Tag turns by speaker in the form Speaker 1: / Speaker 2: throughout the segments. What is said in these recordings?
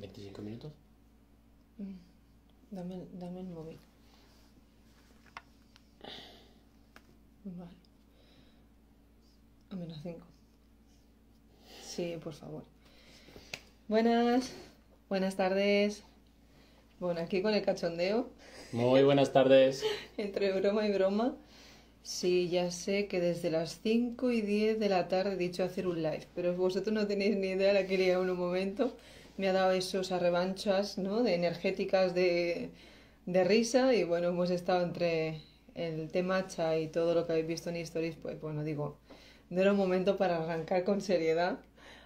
Speaker 1: ¿25 minutos?
Speaker 2: Mm, dame, dame el móvil. Vale. A menos 5. Sí, por favor. Buenas, buenas tardes. Bueno, aquí con el cachondeo.
Speaker 1: Muy buenas tardes.
Speaker 2: Entre broma y broma. Sí, ya sé que desde las 5 y 10 de la tarde he dicho hacer un live, pero vosotros no tenéis ni idea, la quería en un momento me ha dado esos arrebanchas ¿no? de energéticas de, de, risa y bueno, hemos estado entre el té y todo lo que habéis visto en Stories, pues bueno, digo, no era un momento para arrancar con seriedad,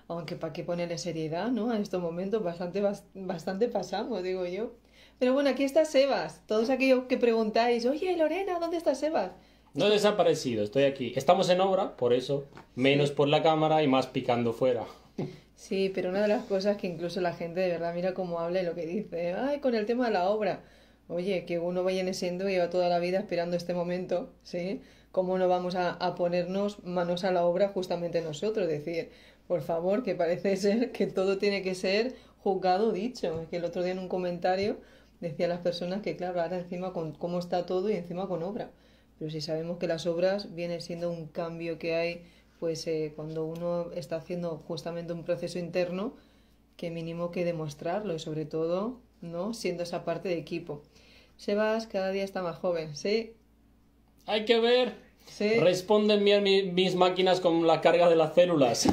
Speaker 2: aunque para qué ponerle seriedad, ¿no? A estos momentos bastante, bastante pasamos, digo yo. Pero bueno, aquí está Sebas. Todos aquellos que preguntáis, oye Lorena, ¿dónde está Sebas?
Speaker 1: No he desaparecido, estoy aquí. Estamos en obra, por eso, menos por la cámara y más picando fuera.
Speaker 2: Sí, pero una de las cosas que incluso la gente de verdad mira cómo habla y lo que dice, ay, con el tema de la obra. Oye, que uno va siendo y lleva toda la vida esperando este momento, ¿sí? ¿Cómo no vamos a, ponernos manos a la obra justamente nosotros? decir, por favor, que parece ser que todo tiene que ser juzgado dicho. Es que el otro día en un comentario decía las personas que, claro, ahora encima con cómo está todo y encima con obra. Pero si sabemos que las obras vienen siendo un cambio que hay pues eh, cuando uno está haciendo justamente un proceso interno, que mínimo que demostrarlo y sobre todo, ¿no? Siendo esa parte de equipo. Sebas cada día está más joven, ¿sí? Hay
Speaker 1: que ver. Responden bien mis máquinas con la carga de las células.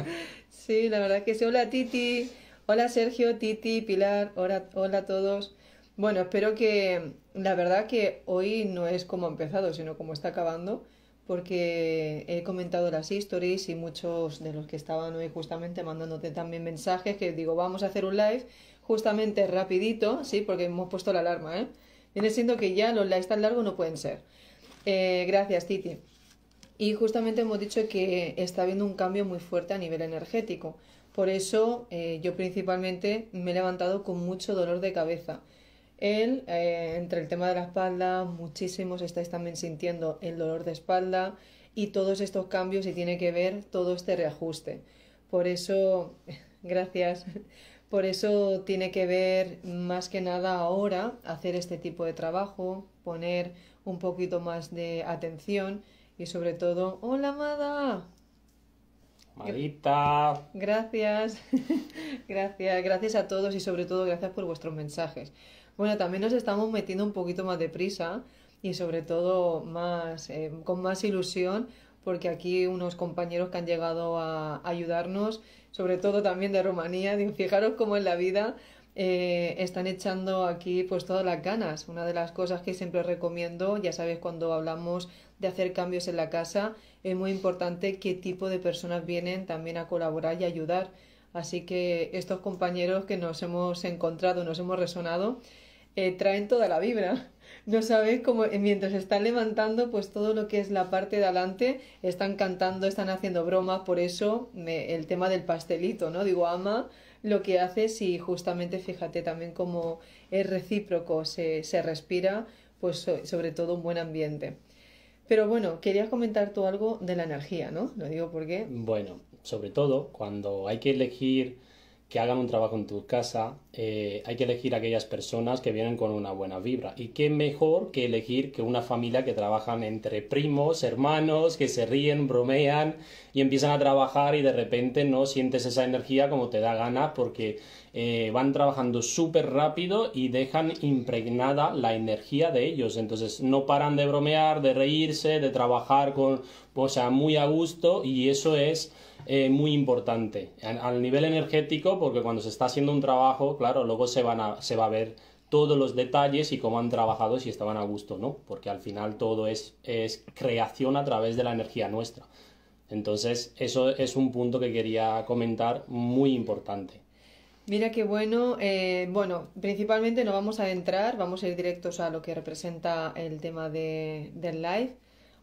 Speaker 2: sí, la verdad que sí. Hola Titi, hola Sergio, Titi, Pilar, hola, hola a todos. Bueno, espero que la verdad que hoy no es como ha empezado, sino como está acabando porque he comentado las stories y muchos de los que estaban hoy justamente mandándote también mensajes que digo, vamos a hacer un live justamente rapidito, sí, porque hemos puesto la alarma, ¿eh? Viene siendo que ya los lives tan largos no pueden ser. Eh, gracias, Titi. Y justamente hemos dicho que está habiendo un cambio muy fuerte a nivel energético. Por eso eh, yo principalmente me he levantado con mucho dolor de cabeza. Él, eh, entre el tema de la espalda, muchísimos estáis también sintiendo el dolor de espalda y todos estos cambios y tiene que ver todo este reajuste. Por eso, gracias, por eso tiene que ver más que nada ahora hacer este tipo de trabajo, poner un poquito más de atención y sobre todo, hola Amada.
Speaker 1: Marita.
Speaker 2: Gracias, gracias, gracias a todos y sobre todo gracias por vuestros mensajes. Bueno, también nos estamos metiendo un poquito más deprisa y sobre todo más, eh, con más ilusión porque aquí unos compañeros que han llegado a ayudarnos, sobre todo también de Rumanía, fijaros cómo en la vida eh, están echando aquí pues todas las ganas. Una de las cosas que siempre recomiendo, ya sabes, cuando hablamos de hacer cambios en la casa, es muy importante qué tipo de personas vienen también a colaborar y ayudar. Así que estos compañeros que nos hemos encontrado, nos hemos resonado, eh, traen toda la vibra. No sabéis cómo, eh, mientras están levantando, pues todo lo que es la parte de adelante, están cantando, están haciendo bromas, por eso el tema del pastelito, ¿no? Digo, ama lo que haces y justamente fíjate también cómo es recíproco, se, se respira, pues sobre todo un buen ambiente. Pero bueno, quería comentar tú algo de la energía, ¿no? Lo digo porque...
Speaker 1: Bueno, sobre todo cuando hay que elegir que hagan un trabajo en tu casa, eh, hay que elegir aquellas personas que vienen con una buena vibra. Y qué mejor que elegir que una familia que trabajan entre primos, hermanos, que se ríen, bromean y empiezan a trabajar y de repente no sientes esa energía como te da gana porque eh, van trabajando súper rápido y dejan impregnada la energía de ellos. Entonces no paran de bromear, de reírse, de trabajar con, o sea, muy a gusto y eso es eh, muy importante al nivel energético, porque cuando se está haciendo un trabajo, claro, luego se, van a, se va a ver todos los detalles y cómo han trabajado, si estaban a gusto no, porque al final todo es, es creación a través de la energía nuestra. Entonces, eso es un punto que quería comentar muy importante.
Speaker 2: Mira qué bueno. Eh, bueno, principalmente no vamos a entrar, vamos a ir directos a lo que representa el tema de, del live.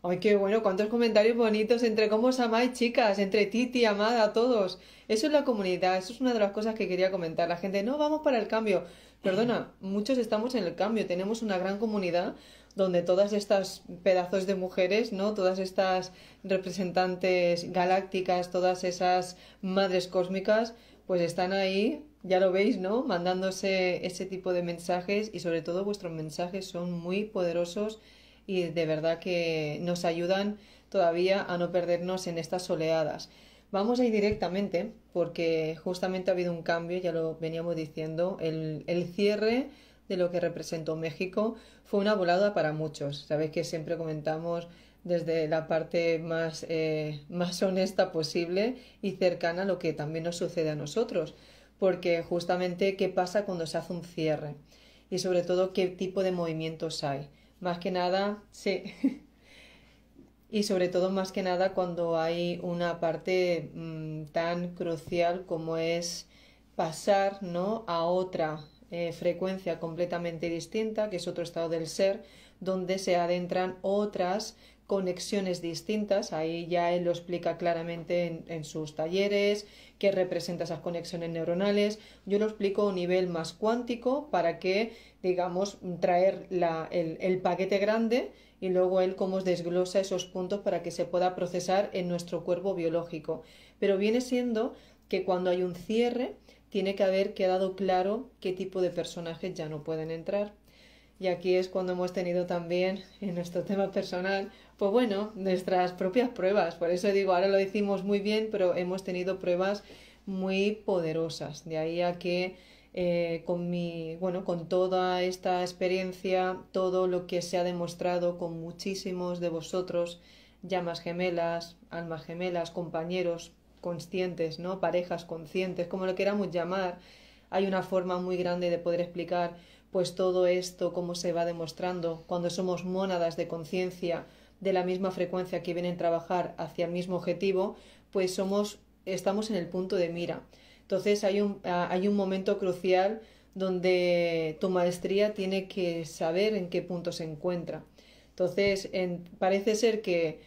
Speaker 2: Ay, qué bueno, cuántos comentarios bonitos entre cómo os amáis, chicas, entre Titi, Amada, todos. Eso es la comunidad, eso es una de las cosas que quería comentar. La gente, no, vamos para el cambio. Perdona, muchos estamos en el cambio, tenemos una gran comunidad donde todas estas pedazos de mujeres, ¿no? Todas estas representantes galácticas, todas esas madres cósmicas, pues están ahí, ya lo veis, ¿no? Mandándose ese tipo de mensajes y sobre todo vuestros mensajes son muy poderosos y de verdad que nos ayudan todavía a no perdernos en estas oleadas. Vamos a ir directamente porque justamente ha habido un cambio, ya lo veníamos diciendo, el, cierre de lo que representó México fue una volada para muchos. Sabéis que siempre comentamos desde la parte más, eh, más honesta posible y cercana a lo que también nos sucede a nosotros, porque justamente qué pasa cuando se hace un cierre y sobre todo qué tipo de movimientos hay. Más que nada, sí. y sobre todo, más que nada, cuando hay una parte mm, tan crucial como es pasar ¿no? a otra eh, frecuencia completamente distinta, que es otro estado del ser, donde se adentran otras conexiones distintas. Ahí ya él lo explica claramente en, en sus talleres qué representa esas conexiones neuronales. Yo lo explico a un nivel más cuántico para que, digamos, traer el, el paquete grande y luego él cómo desglosa esos puntos para que se pueda procesar en nuestro cuerpo biológico. Pero viene siendo que cuando hay un cierre, tiene que haber quedado claro qué tipo de personajes ya no pueden entrar y aquí es cuando hemos tenido también en nuestro tema personal, pues bueno, nuestras propias pruebas. Por eso digo, ahora lo hicimos muy bien, pero hemos tenido pruebas muy poderosas. De ahí a que eh, con mi, bueno, con toda esta experiencia, todo lo que se ha demostrado con muchísimos de vosotros, llamas gemelas, almas gemelas, compañeros conscientes, ¿no? Parejas conscientes, como lo queramos llamar, hay una forma muy grande de poder explicar pues todo esto, como se va demostrando, cuando somos mónadas de conciencia de la misma frecuencia que vienen a trabajar hacia el mismo objetivo, pues somos, estamos en el punto de mira. Entonces hay un, ah, hay un momento crucial donde tu maestría tiene que saber en qué punto se encuentra. Entonces, parece ser que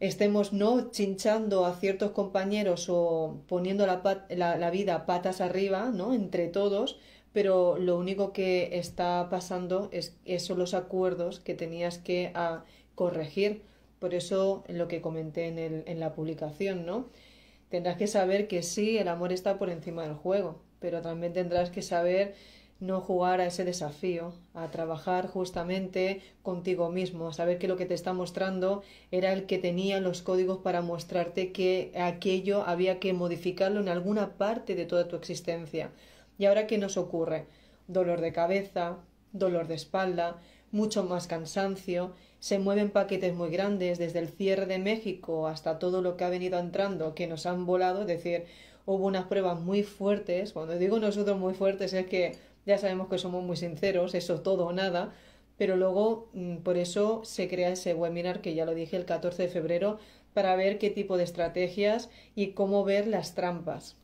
Speaker 2: estemos no chinchando a ciertos compañeros o poniendo la, la vida patas arriba, ¿no? Entre todos, pero lo único que está pasando es esos los acuerdos que tenías que ah, corregir. Por eso lo que comenté en, en la publicación, ¿no? Tendrás que saber que sí, el amor está por encima del juego, pero también tendrás que saber no jugar a ese desafío, a trabajar justamente contigo mismo, a saber que lo que te está mostrando era el que tenía los códigos para mostrarte que aquello había que modificarlo en alguna parte de toda tu existencia. ¿Y ahora qué nos ocurre? Dolor de cabeza, dolor de espalda, mucho más cansancio, se mueven paquetes muy grandes desde el cierre de México hasta todo lo que ha venido entrando, que nos han volado, es decir, hubo unas pruebas muy fuertes, cuando digo nosotros muy fuertes es que ya sabemos que somos muy sinceros, eso todo o nada, pero luego mm, por eso se crea ese webinar que ya lo dije el 14 de febrero para ver qué tipo de estrategias y cómo ver las trampas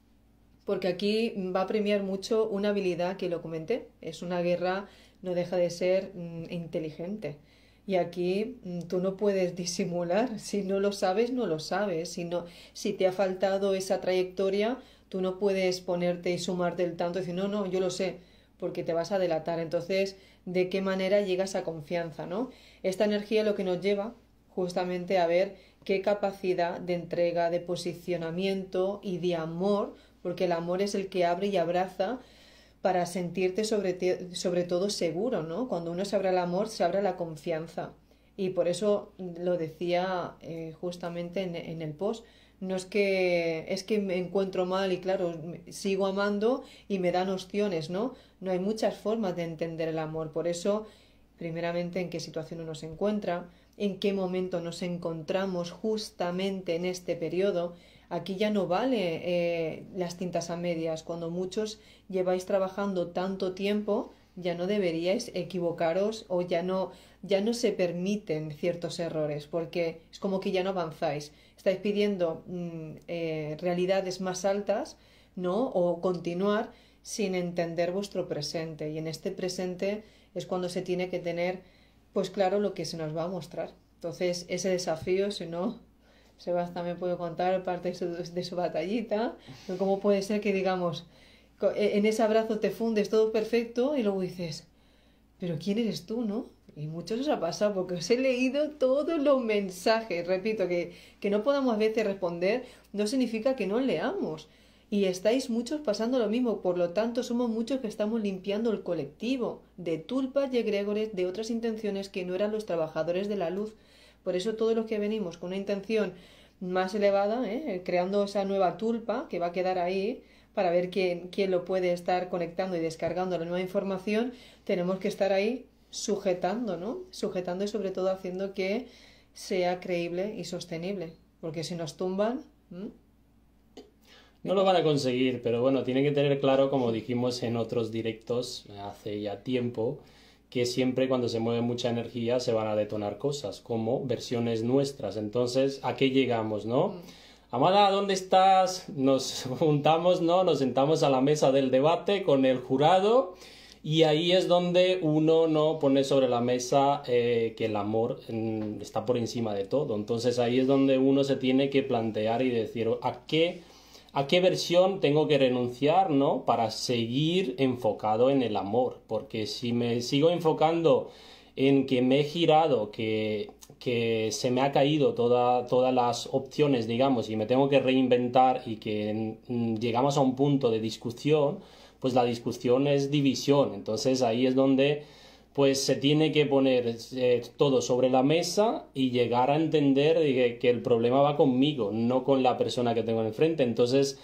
Speaker 2: porque aquí va a premiar mucho una habilidad que lo comenté. Es una guerra, no deja de ser mm, inteligente. Y aquí mm, tú no puedes disimular. Si no lo sabes, no lo sabes. Si, no, si te ha faltado esa trayectoria, tú no puedes ponerte y sumarte el tanto y decir, no, no, yo lo sé, porque te vas a delatar. Entonces, ¿de qué manera llegas a confianza? ¿no? Esta energía lo que nos lleva justamente a ver qué capacidad de entrega, de posicionamiento y de amor porque el amor es el que abre y abraza para sentirte sobre, todo seguro, ¿no? Cuando uno se abre el amor, se abre la confianza. Y por eso lo decía eh, justamente en, el post. No es que es que me encuentro mal y claro, sigo amando y me dan opciones, ¿no? No hay muchas formas de entender el amor. Por eso, primeramente, en qué situación uno se encuentra, en qué momento nos encontramos justamente en este periodo, Aquí ya no vale eh, las tintas a medias. Cuando muchos lleváis trabajando tanto tiempo, ya no deberíais equivocaros o ya no, ya no se permiten ciertos errores, porque es como que ya no avanzáis. Estáis pidiendo mm, eh, realidades más altas, ¿no? O continuar sin entender vuestro presente. Y en este presente es cuando se tiene que tener, pues claro, lo que se nos va a mostrar. Entonces, ese desafío, si no, sebas me puede contar parte de su, batallita, cómo puede ser que digamos, e, en ese abrazo te fundes todo perfecto y luego dices, pero ¿quién eres tú, no? Y muchos os ha pasado porque os he leído todos los mensajes. Repito, que, que no podamos a veces responder no significa que no leamos. Y estáis muchos pasando lo mismo, por lo tanto somos muchos que estamos limpiando el colectivo de tulpas y egregores de otras intenciones que no eran los trabajadores de la luz por eso todos los que venimos con una intención más elevada, ¿eh? Eh, creando esa nueva tulpa que va a quedar ahí para ver quién, quién lo puede estar conectando y descargando la nueva información, tenemos que estar ahí sujetando, ¿no? Sujetando y sobre todo haciendo que sea creíble y sostenible, porque si nos tumban...
Speaker 1: No lo van a conseguir, pero bueno, tienen que tener claro, como dijimos en otros directos hace ya tiempo, que siempre cuando se mueve mucha energía se van a detonar cosas, como versiones nuestras. Entonces, ¿a qué llegamos, no? Mm. Amada, ¿dónde estás? Nos juntamos, ¿no? Nos sentamos a la mesa del debate con el jurado y ahí es donde uno no pone sobre la mesa eh, que el amor mm, está por encima de todo. Entonces ahí es donde uno se tiene que plantear y decir, ¿a qué? a qué versión tengo que renunciar, ¿no? Para seguir enfocado en el amor, porque si me sigo enfocando en que me he girado, que, se me ha caído todas las opciones, digamos, y me tengo que reinventar y que mm, llegamos a un punto de discusión, pues la discusión es división. Entonces ahí es donde pues se tiene que poner eh, todo sobre la mesa y llegar a entender que, el problema va conmigo, no con la persona que tengo enfrente. Entonces,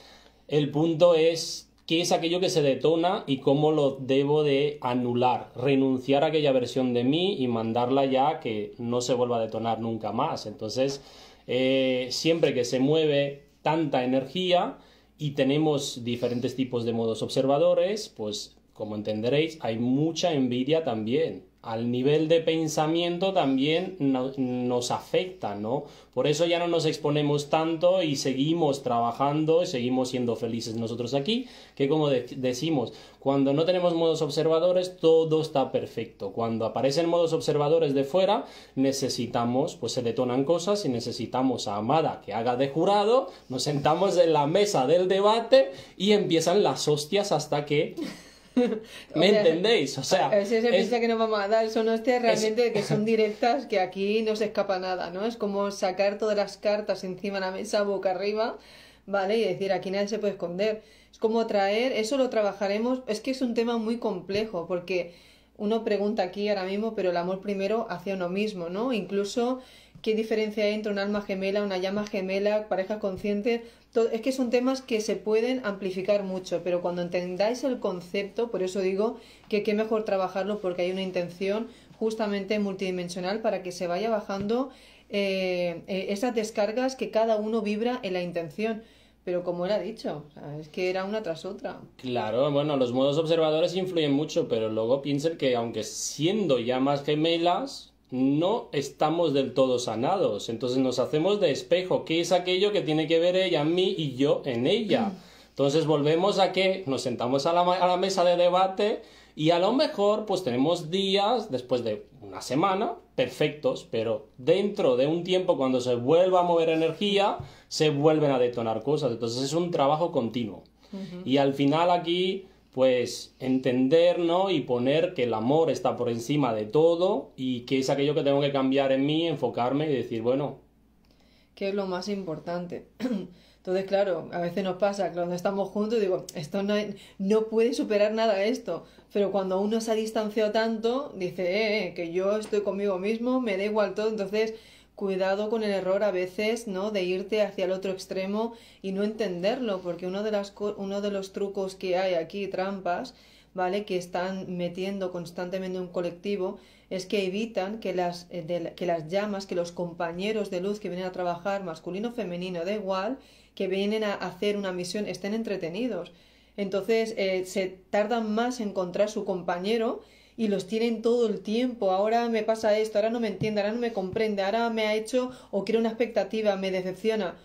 Speaker 1: el punto es qué es aquello que se detona y cómo lo debo de anular, renunciar a aquella versión de mí y mandarla ya que no se vuelva a detonar nunca más. Entonces, eh, siempre que se mueve tanta energía y tenemos diferentes tipos de modos observadores, pues como entenderéis, hay mucha envidia también. Al nivel de pensamiento también nos afecta, ¿no? Por eso ya no nos exponemos tanto y seguimos trabajando, y seguimos siendo felices nosotros aquí, que como decimos, cuando no tenemos modos observadores, todo está perfecto. Cuando aparecen modos observadores de fuera, necesitamos, pues se detonan cosas y necesitamos a Amada que haga de jurado, nos sentamos en la mesa del debate y empiezan las hostias hasta que ¿Me entendéis? O sea, se piensa
Speaker 2: que nos vamos a dar son hostias realmente que son directas, que aquí no se escapa nada, ¿no? Es como sacar todas las cartas encima de la mesa, boca arriba, ¿vale? Y decir, aquí nadie se puede esconder. Es como traer, eso lo trabajaremos, es que es un tema muy complejo, porque uno pregunta aquí ahora mismo, pero el amor primero hacia uno mismo, ¿no? Incluso, ¿qué diferencia hay entre un alma gemela, una llama gemela, pareja consciente es que son temas que se pueden amplificar mucho, pero cuando entendáis el concepto, por eso digo que qué mejor trabajarlo porque hay una intención justamente multidimensional para que se vaya bajando eh, eh, esas descargas que cada uno vibra en la intención. Pero como era dicho, es que era una tras otra.
Speaker 1: Claro, bueno, los modos observadores influyen mucho, pero luego piensen que aunque siendo llamas gemelas, no estamos del todo sanados. Entonces nos hacemos de espejo. ¿Qué es aquello que tiene que ver ella en mí y yo en ella? Entonces volvemos a que nos sentamos a la, mesa de debate y a lo mejor pues tenemos días después de una semana perfectos, pero dentro de un tiempo cuando se vuelva a mover energía, se vuelven a detonar cosas. Entonces es un trabajo continuo. Y al final aquí pues entender ¿no? y poner que el amor está por encima de todo y que es aquello que tengo que cambiar en mí, enfocarme y decir, bueno.
Speaker 2: ¿Qué es lo más importante. Entonces, claro, a veces nos pasa, que cuando estamos juntos, digo, esto no, no puede superar nada esto. Pero cuando uno se ha distanciado tanto, dice, eh, eh, que yo estoy conmigo mismo, me da igual todo, entonces cuidado con el error a veces, ¿no? De irte hacia el otro extremo y no entenderlo, porque uno de, las, uno de los trucos que hay aquí, trampas, ¿vale? Que están metiendo constantemente un colectivo, es que evitan que las, eh, que las llamas, que los compañeros de luz que vienen a trabajar, masculino, femenino, da igual, que vienen a hacer una misión, estén entretenidos. Entonces eh, se tardan más en encontrar su compañero y los tienen todo el tiempo. Ahora me pasa esto, ahora no me entiende, ahora no me comprende, ahora me ha hecho o quiere una expectativa, me decepciona.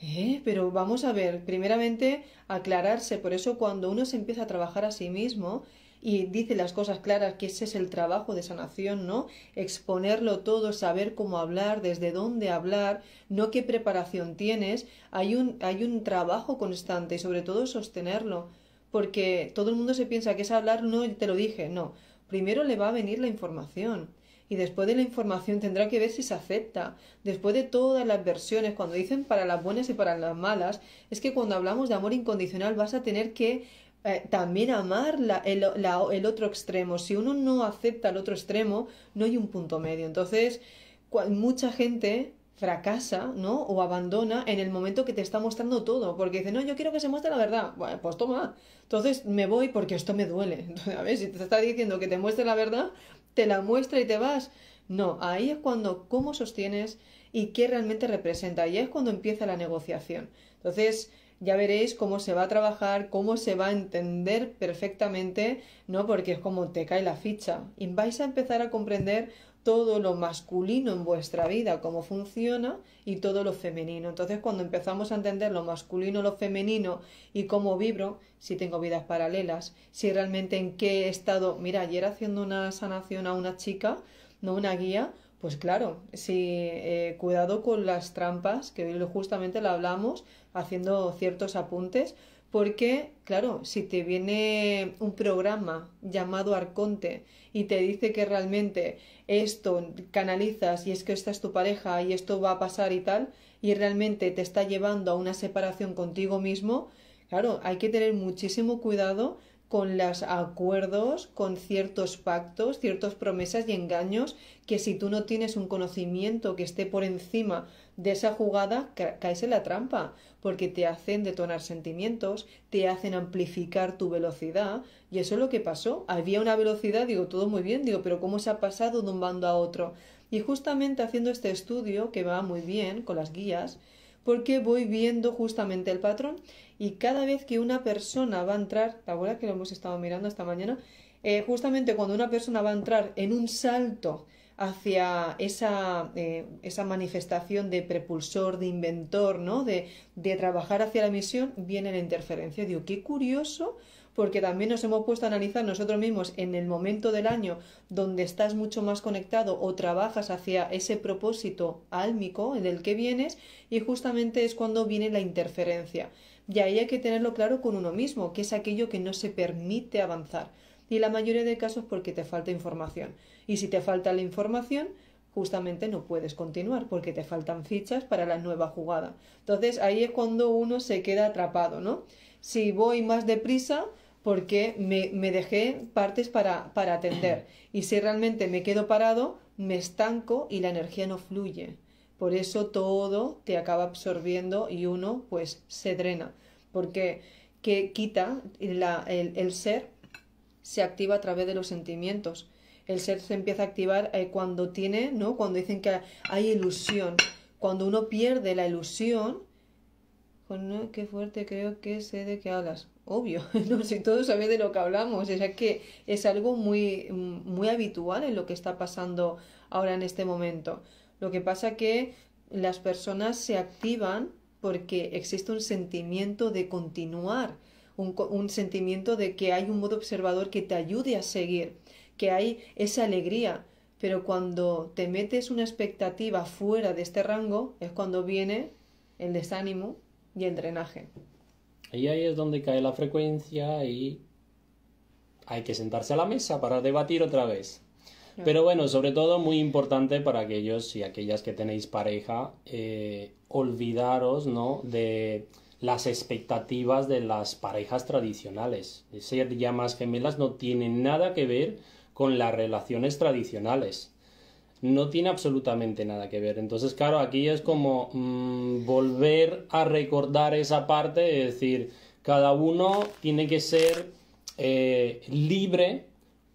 Speaker 2: Eh, pero vamos a ver, primeramente aclararse. Por eso cuando uno se empieza a trabajar a sí mismo y dice las cosas claras, que ese es el trabajo de sanación, ¿no? Exponerlo todo, saber cómo hablar, desde dónde hablar, no qué preparación tienes. Hay un, hay un trabajo constante y sobre todo sostenerlo, porque todo el mundo se piensa que es hablar, no te lo dije, no. Primero le va a venir la información y después de la información tendrá que ver si se acepta. Después de todas las versiones, cuando dicen para las buenas y para las malas, es que cuando hablamos de amor incondicional vas a tener que eh, también amar el, el otro extremo. Si uno no acepta el otro extremo, no hay un punto medio. Entonces, mucha gente fracasa, ¿no? O abandona en el momento que te está mostrando todo, porque dice, no, yo quiero que se muestre la verdad. Bueno, pues toma, entonces me voy porque esto me duele. Entonces, a ver, si te está diciendo que te muestre la verdad, te la muestra y te vas. No, ahí es cuando cómo sostienes y qué realmente representa. Y ahí es cuando empieza la negociación. Entonces, ya veréis cómo se va a trabajar, cómo se va a entender perfectamente, ¿no? Porque es como te cae la ficha. Y vais a empezar a comprender todo lo masculino en vuestra vida, cómo funciona, y todo lo femenino. Entonces, cuando empezamos a entender lo masculino, lo femenino y cómo vibro, si tengo vidas paralelas, si realmente en qué estado. Mira, ayer haciendo una sanación a una chica, no una guía, pues claro, si eh, cuidado con las trampas, que justamente la hablamos haciendo ciertos apuntes, porque, claro, si te viene un programa llamado Arconte y te dice que realmente esto canalizas y es que esta es tu pareja y esto va a pasar y tal, y realmente te está llevando a una separación contigo mismo, claro, hay que tener muchísimo cuidado con los acuerdos, con ciertos pactos, ciertas promesas y engaños, que si tú no tienes un conocimiento que esté por encima de esa jugada, caes en la trampa porque te hacen detonar sentimientos, te hacen amplificar tu velocidad, y eso es lo que pasó. Había una velocidad, digo, todo muy bien, digo, pero ¿cómo se ha pasado de un bando a otro? Y justamente haciendo este estudio, que va muy bien con las guías, porque voy viendo justamente el patrón y cada vez que una persona va a entrar, la verdad que lo hemos estado mirando esta mañana, eh, justamente cuando una persona va a entrar en un salto hacia eh, esa, manifestación de prepulsor, de inventor, ¿no? De, trabajar hacia la misión, viene la interferencia. Digo, qué curioso, porque también nos hemos puesto a analizar nosotros mismos en el momento del año donde estás mucho más conectado o trabajas hacia ese propósito álmico en el que vienes y justamente es cuando viene la interferencia. Y ahí hay que tenerlo claro con uno mismo, que es aquello que no se permite avanzar. Y la mayoría de casos porque te falta información. Y si te falta la información, justamente no puedes continuar porque te faltan fichas para la nueva jugada. Entonces ahí es cuando uno se queda atrapado, ¿no? Si voy más deprisa, porque me, dejé partes para, para atender. Y si realmente me quedo parado, me estanco y la energía no fluye. Por eso todo te acaba absorbiendo y uno pues se drena. Porque que quita el ser se activa a través de los sentimientos el ser se empieza a activar eh, cuando tiene, ¿no? Cuando dicen que hay ilusión. Cuando uno pierde la ilusión, pues, qué fuerte creo que sé de qué hablas. Obvio, ¿no? si todos saben de lo que hablamos, ya que es algo muy, muy habitual en lo que está pasando ahora en este momento. Lo que pasa que las personas se activan porque existe un sentimiento de continuar, un, un sentimiento de que hay un modo observador que te ayude a seguir que hay esa alegría, pero cuando te metes una expectativa fuera de este rango es cuando viene el desánimo y el drenaje.
Speaker 1: Y ahí es donde cae la frecuencia y hay que sentarse a la mesa para debatir otra vez. Pero bueno, sobre todo muy importante para aquellos y aquellas que tenéis pareja, eh, olvidaros ¿no? de las expectativas de las parejas tradicionales. Ser llamas gemelas no tiene nada que ver con las relaciones tradicionales. No tiene absolutamente nada que ver. Entonces, claro, aquí es como mm, volver a recordar esa parte, es decir, cada uno tiene que ser eh, libre,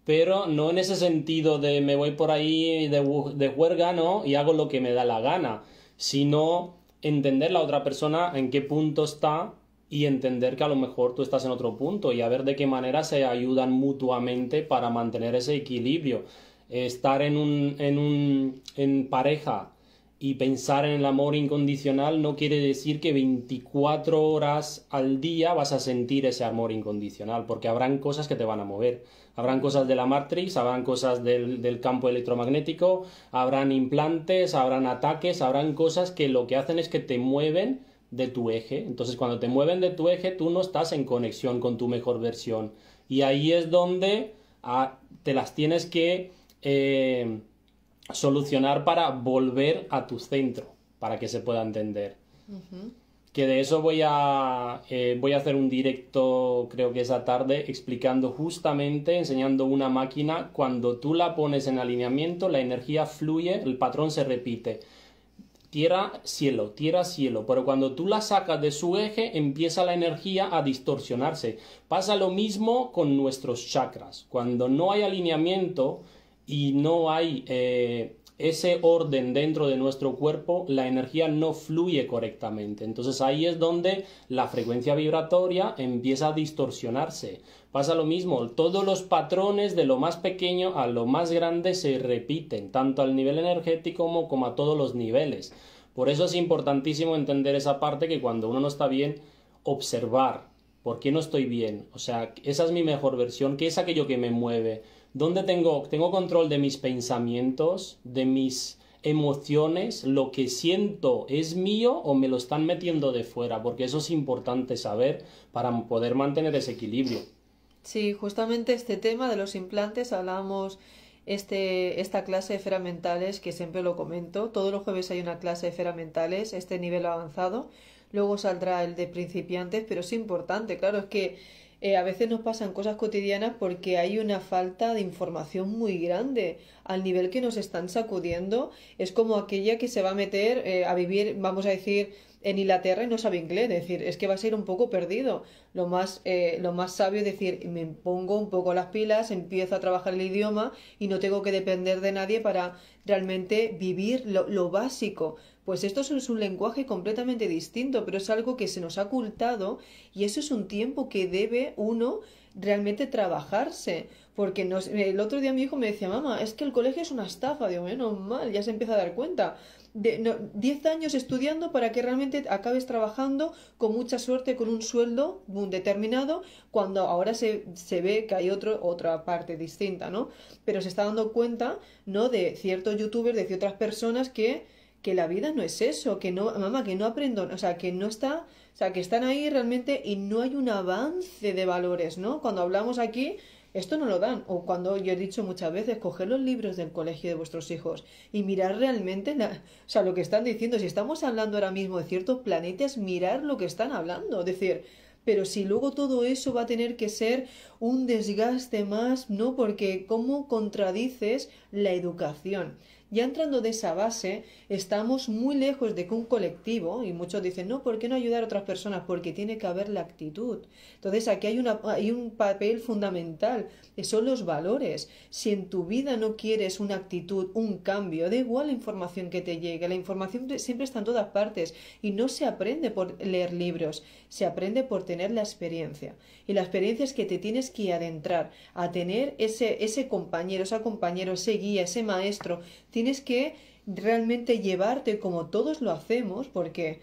Speaker 1: pero no en ese sentido de me voy por ahí de, de ¿no? Y hago lo que me da la gana, sino entender la otra persona en qué punto está y entender que a lo mejor tú estás en otro punto y a ver de qué manera se ayudan mutuamente para mantener ese equilibrio. Estar en, un, en, un, en pareja y pensar en el amor incondicional no quiere decir que 24 horas al día vas a sentir ese amor incondicional, porque habrán cosas que te van a mover. Habrán cosas de la matriz, habrán cosas del campo electromagnético, habrán implantes, habrán ataques, habrán cosas que lo que hacen es que te mueven de tu eje. Entonces, cuando te mueven de tu eje, tú no estás en conexión con tu mejor versión. Y ahí es donde ah, te las tienes que eh, solucionar para volver a tu centro, para que se pueda entender. Que de eso voy a, eh, voy a hacer un directo, creo que esa tarde, explicando justamente, enseñando una máquina, cuando tú la pones en alineamiento, la energía fluye, el patrón se repite. Tierra, cielo, tierra, cielo. Pero cuando tú la sacas de su eje, empieza la energía a distorsionarse. Pasa lo mismo con nuestros chakras. Cuando no hay alineamiento y no hay eh, ese orden dentro de nuestro cuerpo, la energía no fluye correctamente. Entonces ahí es donde la frecuencia vibratoria empieza a distorsionarse. Pasa lo mismo, todos los patrones de lo más pequeño a lo más grande se repiten, tanto al nivel energético como, a todos los niveles. Por eso es importantísimo entender esa parte que cuando uno no está bien, observar por qué no estoy bien. O sea, esa es mi mejor versión, qué es aquello que me mueve ¿Dónde tengo, control de mis pensamientos, de mis emociones, lo que siento es mío o me lo están metiendo de fuera? Porque eso es importante saber para poder mantener ese equilibrio.
Speaker 2: Sí, justamente este tema de los implantes hablamos este, esta clase de feramentales que siempre lo comento. Todos los jueves hay una clase de feramentales este nivel avanzado. Luego saldrá el de principiantes, pero es importante, claro, es que eh, a veces nos pasan cosas cotidianas porque hay una falta de información muy grande al nivel que nos están sacudiendo. Es como aquella que se va a meter eh, a vivir, vamos a decir, en Inglaterra y no sabe inglés, es decir, es que va a ser un poco perdido. Lo más, eh, lo más sabio es decir, me pongo un poco las pilas, empiezo a trabajar el idioma y no tengo que depender de nadie para realmente vivir lo, básico. Pues esto es un lenguaje completamente distinto, pero es algo que se nos ha ocultado y eso es un tiempo que debe uno realmente trabajarse. Porque el otro día mi hijo me decía, mamá, es que el colegio es una estafa. Digo, menos mal, ya se empieza a dar cuenta. 10 años estudiando para que realmente acabes trabajando con mucha suerte, con un sueldo determinado, cuando ahora se, se ve que hay otro, otra parte distinta, ¿no? Pero se está dando cuenta, ¿no? De ciertos youtubers, de ciertas personas que que la vida no es eso, que no, mamá, que no aprendo, o sea, que no está, o sea, que están ahí realmente y no hay un avance de valores, ¿no? Cuando hablamos aquí esto no lo dan. O cuando yo he dicho muchas veces, coger los libros del colegio de vuestros hijos y mirar realmente la, o sea, lo que están diciendo. Si estamos hablando ahora mismo de ciertos planetas, mirar lo que están hablando. decir, pero si luego todo eso va a tener que ser un desgaste más, ¿no? Porque cómo contradices la educación. Ya entrando de esa base, estamos muy lejos de que un colectivo, y muchos dicen, no, ¿por qué no ayudar a otras personas? Porque tiene que haber la actitud. Entonces aquí hay, un papel fundamental, que eh, son los valores. Si en tu vida no quieres una actitud, un cambio, da igual la información que te llegue, la información siempre está en todas partes y no se aprende por leer libros, se aprende por tener la experiencia. Y la experiencia es que te tienes que adentrar a tener ese, ese compañero, ese compañero, ese guía, ese maestro. Tienes que realmente llevarte como todos lo hacemos, porque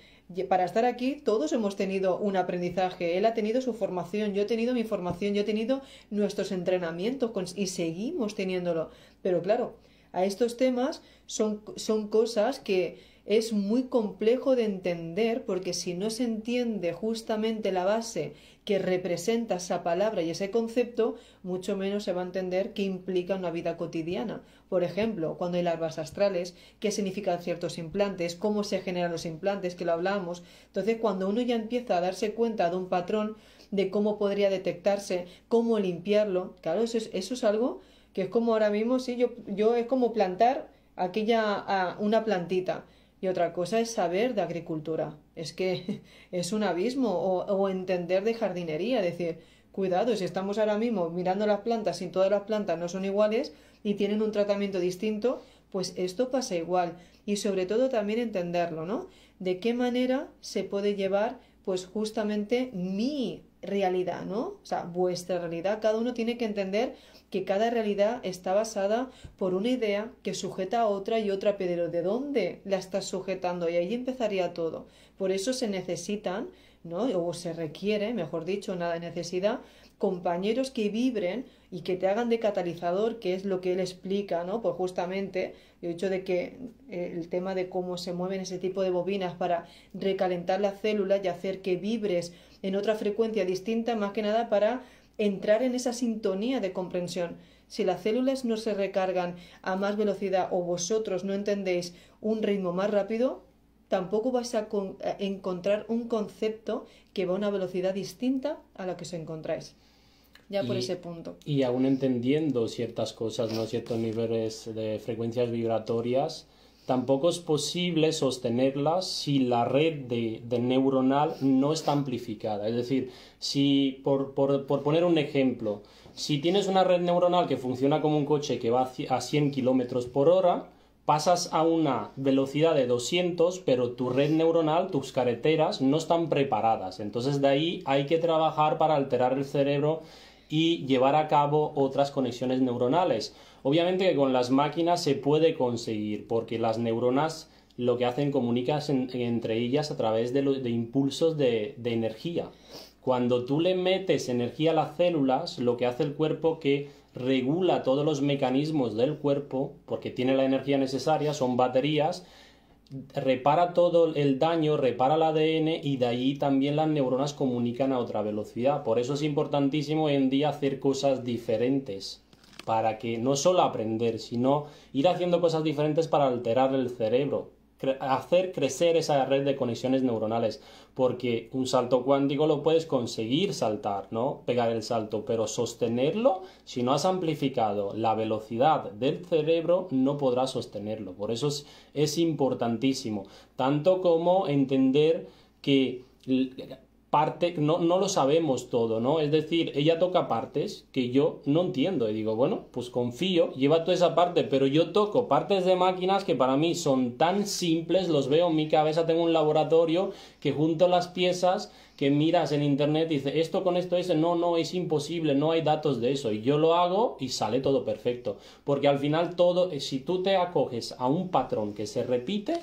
Speaker 2: para estar aquí todos hemos tenido un aprendizaje. Él ha tenido su formación, yo he tenido mi formación, yo he tenido nuestros entrenamientos y seguimos teniéndolo. Pero claro, a estos temas son, son cosas que es muy complejo de entender porque si no se entiende justamente la base que representa esa palabra y ese concepto, mucho menos se va a entender qué implica una vida cotidiana. Por ejemplo, cuando hay larvas astrales, qué significan ciertos implantes, cómo se generan los implantes, que lo hablábamos. Entonces, cuando uno ya empieza a darse cuenta de un patrón, de cómo podría detectarse, cómo limpiarlo, claro, eso es, eso es algo que es como ahora mismo, sí, yo, yo es como plantar aquella, una plantita y otra cosa es saber de agricultura. Es que es un abismo o, o entender de jardinería, es decir, cuidado, si estamos ahora mismo mirando las plantas y todas las plantas no son iguales y tienen un tratamiento distinto, pues esto pasa igual y sobre todo también entenderlo, ¿no? De qué manera se puede llevar pues justamente mi realidad, ¿no? O sea, vuestra realidad, cada uno tiene que entender que cada realidad está basada por una idea que sujeta a otra y otra, pero ¿de dónde la estás sujetando? Y ahí empezaría todo. Por eso se necesitan, ¿no? O se requiere, mejor dicho, nada de necesidad, compañeros que vibren y que te hagan de catalizador, que es lo que él explica, ¿no? Pues justamente, yo he de que eh, el tema de cómo se mueven ese tipo de bobinas para recalentar las células y hacer que vibres en otra frecuencia distinta, más que nada para entrar en esa sintonía de comprensión. Si las células no se recargan a más velocidad o vosotros no entendéis un ritmo más rápido, tampoco vais a, encontrar un concepto que va a una velocidad distinta a la que os encontráis. Ya por ese punto.
Speaker 1: Y aún entendiendo ciertas cosas, ¿no? ciertos niveles de frecuencias vibratorias, Tampoco es posible sostenerlas si la red de, neuronal no está amplificada. Es decir, si, por, poner un ejemplo, si tienes una red neuronal que funciona como un coche que va a 100 km por hora, pasas a una velocidad de 200, pero tu red neuronal, tus carreteras, no están preparadas. Entonces de ahí hay que trabajar para alterar el cerebro y llevar a cabo otras conexiones neuronales. Obviamente que con las máquinas se puede conseguir, porque las neuronas lo que hacen comunicas entre ellas a través de, impulsos de, energía. Cuando tú le metes energía a las células, lo que hace el cuerpo que regula todos los mecanismos del cuerpo, porque tiene la energía necesaria, son baterías, repara todo el daño, repara el ADN y de ahí también las neuronas comunican a otra velocidad. Por eso es importantísimo hoy en día hacer cosas diferentes para que no solo aprender, sino ir haciendo cosas diferentes para alterar el cerebro, hacer crecer esa red de conexiones neuronales, porque un salto cuántico lo puedes conseguir saltar, ¿no? Pegar el salto, pero sostenerlo, si no has amplificado la velocidad del cerebro, no podrás sostenerlo. Por eso es importantísimo, tanto como entender que parte, no, no lo sabemos todo, ¿no? Es decir, ella toca partes que yo no entiendo y digo, bueno, pues confío, lleva toda esa parte, pero yo toco partes de máquinas que para mí son tan simples, los veo en mi cabeza, tengo un laboratorio que junto las piezas que miras en internet y dice esto con esto ese no, no, es imposible, no hay datos de eso. Y yo lo hago y sale todo perfecto. Porque al final todo, si tú te acoges a un patrón que se repite,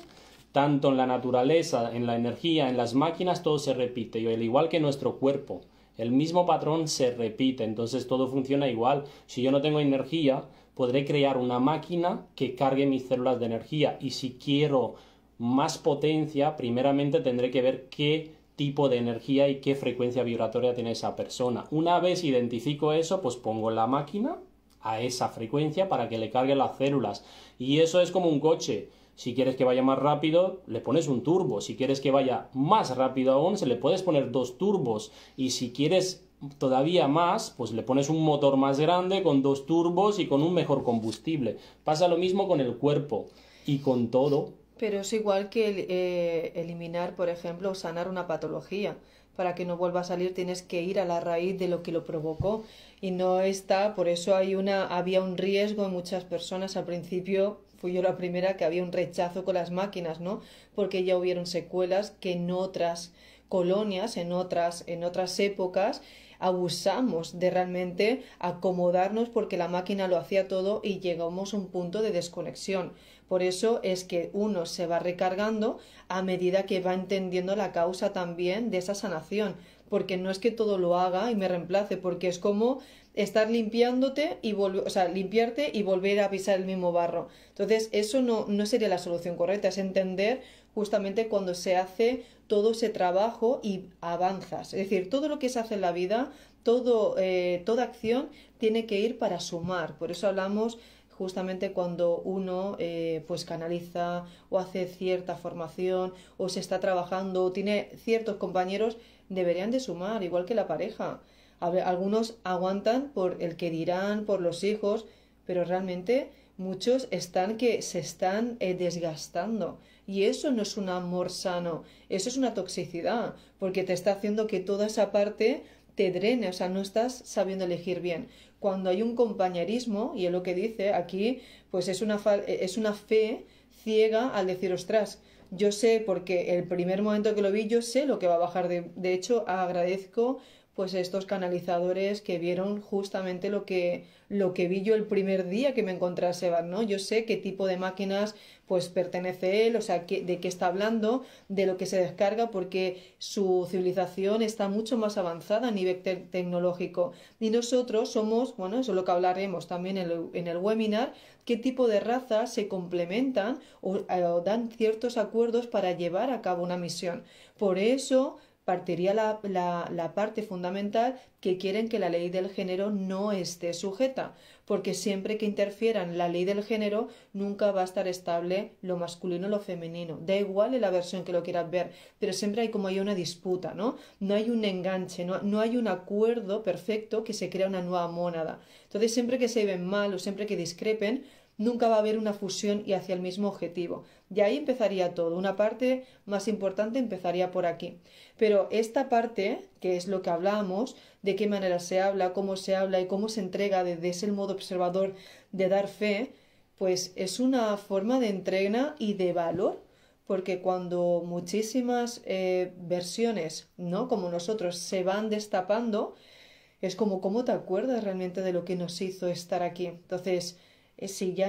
Speaker 1: tanto en la naturaleza, en la energía, en las máquinas, todo se repite, y al igual que nuestro cuerpo. El mismo patrón se repite, entonces todo funciona igual. Si yo no tengo energía, podré crear una máquina que cargue mis células de energía. Y si quiero más potencia, primeramente tendré que ver qué tipo de energía y qué frecuencia vibratoria tiene esa persona. Una vez identifico eso, pues pongo la máquina a esa frecuencia para que le cargue las células. Y eso es como un coche. Si quieres que vaya más rápido, le pones un turbo. Si quieres que vaya más rápido aún, se le puedes poner dos turbos. Y si quieres todavía más, pues le pones un motor más grande con dos turbos y con un mejor combustible. Pasa lo mismo con el cuerpo y con todo.
Speaker 2: Pero es igual que eh, eliminar, por ejemplo, sanar una patología. Para que no vuelva a salir tienes que ir a la raíz de lo que lo provocó y no está, por eso hay había un riesgo en muchas personas al principio fui yo la primera que había un rechazo con las máquinas, ¿no? Porque ya hubieron secuelas que en otras colonias, en otras, en otras épocas, abusamos de realmente acomodarnos porque la máquina lo hacía todo y llegamos a un punto de desconexión. Por eso es que uno se va recargando a medida que va entendiendo la causa también de esa sanación, porque no es que todo lo haga y me reemplace, porque es como estar limpiándote y volver, o sea, limpiarte y volver a pisar el mismo barro. Entonces, eso no, no sería la solución correcta, es entender justamente cuando se hace todo ese trabajo y avanzas. Es decir, todo lo que se hace en la vida, todo, eh, toda acción tiene que ir para sumar. Por eso hablamos justamente cuando uno eh, pues canaliza o hace cierta formación o se está trabajando o tiene ciertos compañeros, deberían de sumar, igual que la pareja algunos aguantan por el que dirán, por los hijos, pero realmente muchos están que se están eh, desgastando. Y eso no es un amor sano, eso es una toxicidad, porque te está haciendo que toda esa parte te drene, o sea, no estás sabiendo elegir bien. Cuando hay un compañerismo, y es lo que dice aquí, pues es una, es una fe ciega al decir, ostras, yo sé porque el primer momento que lo vi, yo sé lo que va a bajar. De, de hecho, agradezco pues estos canalizadores que vieron justamente lo que, lo que vi yo el primer día que me encontré a ¿no? Yo sé qué tipo de máquinas pues pertenece él, o sea, de qué está hablando, de lo que se descarga, porque su civilización está mucho más avanzada a nivel tecnológico. Y nosotros somos, bueno, eso es lo que hablaremos también en el, webinar, qué tipo de razas se complementan eh, o dan ciertos acuerdos para llevar a cabo una misión. Por eso partiría la, parte fundamental que quieren que la ley del género no esté sujeta, porque siempre que interfieran la ley del género nunca va a estar estable lo masculino o lo femenino. Da igual en la versión que lo quieras ver, pero siempre hay como hay una disputa, ¿no? No hay un enganche, no, hay un acuerdo perfecto que se crea una nueva mónada. Entonces siempre que se ven mal o siempre que discrepen, nunca va a haber una fusión y hacia el mismo objetivo. de ahí empezaría todo. Una parte más importante empezaría por aquí. Pero esta parte, que es lo que hablábamos de qué manera se habla, cómo se habla y cómo se entrega desde ese modo observador de dar fe, pues es una forma de entrega y de valor porque cuando muchísimas eh, versiones, ¿no? Como nosotros, se van destapando, es como, ¿cómo te acuerdas realmente de lo que nos hizo estar aquí? Entonces, si ya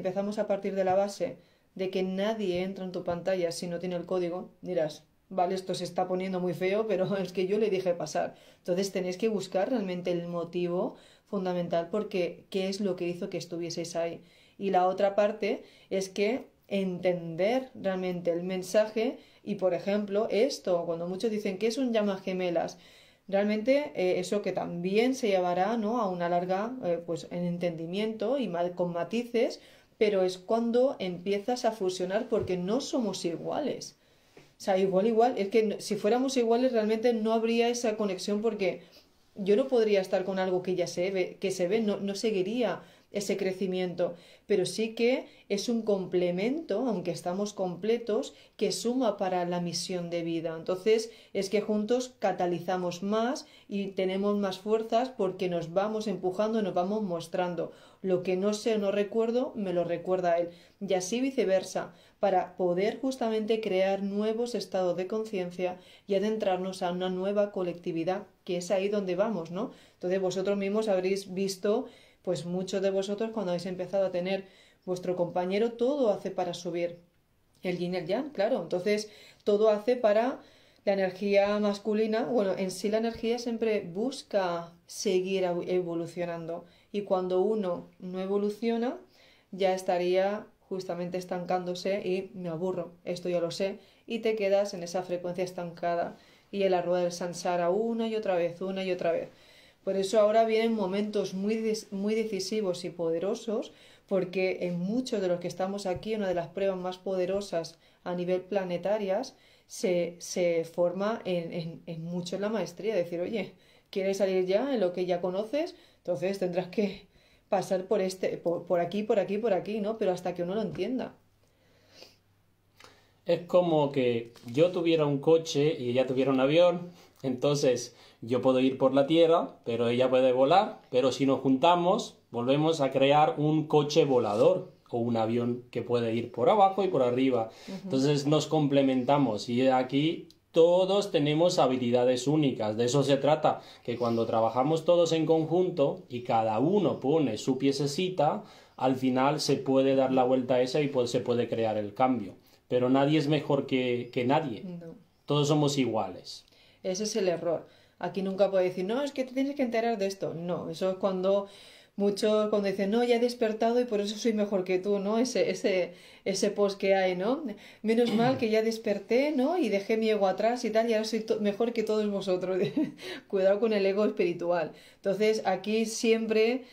Speaker 2: empezamos a partir de la base de que nadie entra en tu pantalla si no tiene el código, dirás, vale, esto se está poniendo muy feo, pero es que yo le dije pasar. Entonces tenéis que buscar realmente el motivo fundamental porque qué es lo que hizo que estuvieseis ahí. Y la otra parte es que entender realmente el mensaje y, por ejemplo, esto, cuando muchos dicen que es un llama gemelas, realmente eh, eso que también se llevará ¿no? a una larga eh, pues, en entendimiento y con matices, pero es cuando empiezas a fusionar porque no somos iguales. O sea, igual, igual, es que si fuéramos iguales realmente no habría esa conexión porque yo no podría estar con algo que ya se ve, que se ve, no, no seguiría ese crecimiento, pero sí que es un complemento, aunque estamos completos, que suma para la misión de vida. Entonces es que juntos catalizamos más y tenemos más fuerzas porque nos vamos empujando, nos vamos mostrando. Lo que no sé o no recuerdo, me lo recuerda él. Y así viceversa, para poder justamente crear nuevos estados de conciencia y adentrarnos a una nueva colectividad, que es ahí donde vamos, ¿no? Entonces vosotros mismos habréis visto pues muchos de vosotros cuando habéis empezado a tener vuestro compañero, todo hace para subir. El yin y el yang, claro. Entonces, todo hace para la energía masculina, bueno, en sí la energía siempre busca seguir evolucionando. Y cuando uno no evoluciona, ya estaría justamente estancándose y me aburro, esto ya lo sé, y te quedas en esa frecuencia estancada y en la rueda del sansara una y otra vez, una y otra vez. Por eso ahora vienen momentos muy, muy decisivos y poderosos, porque en muchos de los que estamos aquí, una de las pruebas más poderosas a nivel planetarias, se, se forma en, en, mucho en la maestría. Decir, oye, ¿quieres salir ya en lo que ya conoces? Entonces tendrás que pasar por, este, por, por aquí, por aquí, por aquí, ¿no? Pero hasta que uno lo entienda.
Speaker 1: Es como que yo tuviera un coche y ella tuviera un avión entonces, yo puedo ir por la Tierra, pero ella puede volar, pero si nos juntamos, volvemos a crear un coche volador o un avión que puede ir por abajo y por arriba. Entonces nos complementamos y aquí todos tenemos habilidades únicas, de eso se trata, que cuando trabajamos todos en conjunto y cada uno pone su piececita, al final se puede dar la vuelta a esa y pues se puede crear el cambio. Pero nadie es mejor que, nadie. Todos somos iguales.
Speaker 2: Ese es el error. Aquí nunca puede decir, no, es que te tienes que enterar de esto. No, eso es cuando muchos, cuando dicen, no, ya he despertado y por eso soy mejor que tú, ¿no? Ese, ese, ese post que hay, ¿no? Menos mal que ya desperté, ¿no? Y dejé mi ego atrás y tal, y ahora soy mejor que todos vosotros. Cuidado con el ego espiritual. Entonces, aquí siempre...